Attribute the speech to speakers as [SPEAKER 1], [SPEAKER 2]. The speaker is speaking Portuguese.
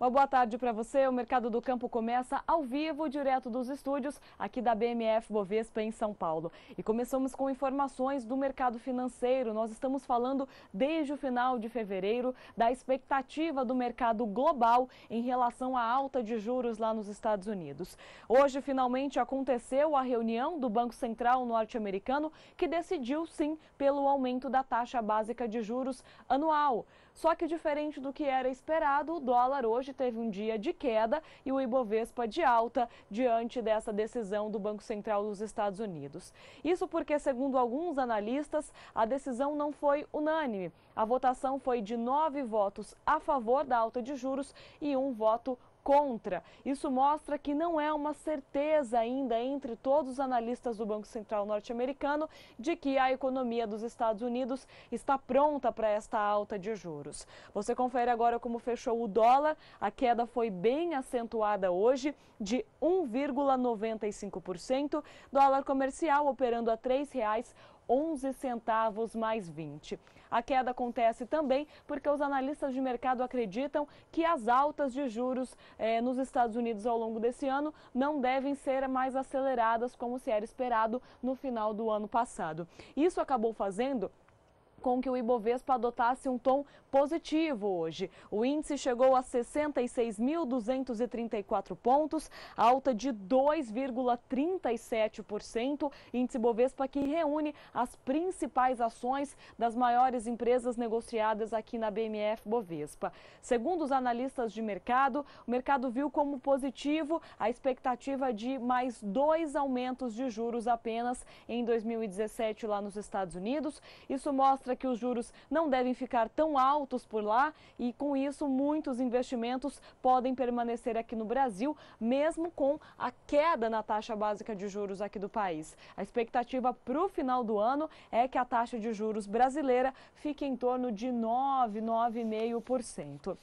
[SPEAKER 1] Uma boa tarde para você. O Mercado do Campo começa ao vivo, direto dos estúdios, aqui da BMF Bovespa, em São Paulo. E começamos com informações do mercado financeiro. Nós estamos falando desde o final de fevereiro da expectativa do mercado global em relação à alta de juros lá nos Estados Unidos. Hoje, finalmente, aconteceu a reunião do Banco Central norte-americano, que decidiu sim pelo aumento da taxa básica de juros anual. Só que, diferente do que era esperado, o dólar hoje hoje teve um dia de queda e o Ibovespa de alta diante dessa decisão do Banco Central dos Estados Unidos. Isso porque, segundo alguns analistas, a decisão não foi unânime. A votação foi de nove votos a favor da alta de juros e um voto contra. Isso mostra que não é uma certeza ainda entre todos os analistas do Banco Central norte-americano de que a economia dos Estados Unidos está pronta para esta alta de juros. Você confere agora como fechou o dólar. A queda foi bem acentuada hoje, de 1,95%. Dólar comercial operando a R$ 3,00. 11 centavos mais 20. A queda acontece também porque os analistas de mercado acreditam que as altas de juros eh, nos Estados Unidos ao longo desse ano não devem ser mais aceleradas como se era esperado no final do ano passado. Isso acabou fazendo com que o Ibovespa adotasse um tom positivo hoje. O índice chegou a 66.234 pontos, alta de 2,37%. Índice Bovespa que reúne as principais ações das maiores empresas negociadas aqui na BMF Bovespa. Segundo os analistas de mercado, o mercado viu como positivo a expectativa de mais dois aumentos de juros apenas em 2017 lá nos Estados Unidos. Isso mostra mostra que os juros não devem ficar tão altos por lá e, com isso, muitos investimentos podem permanecer aqui no Brasil, mesmo com a queda na taxa básica de juros aqui do país. A expectativa para o final do ano é que a taxa de juros brasileira fique em torno de 9, 9,5%.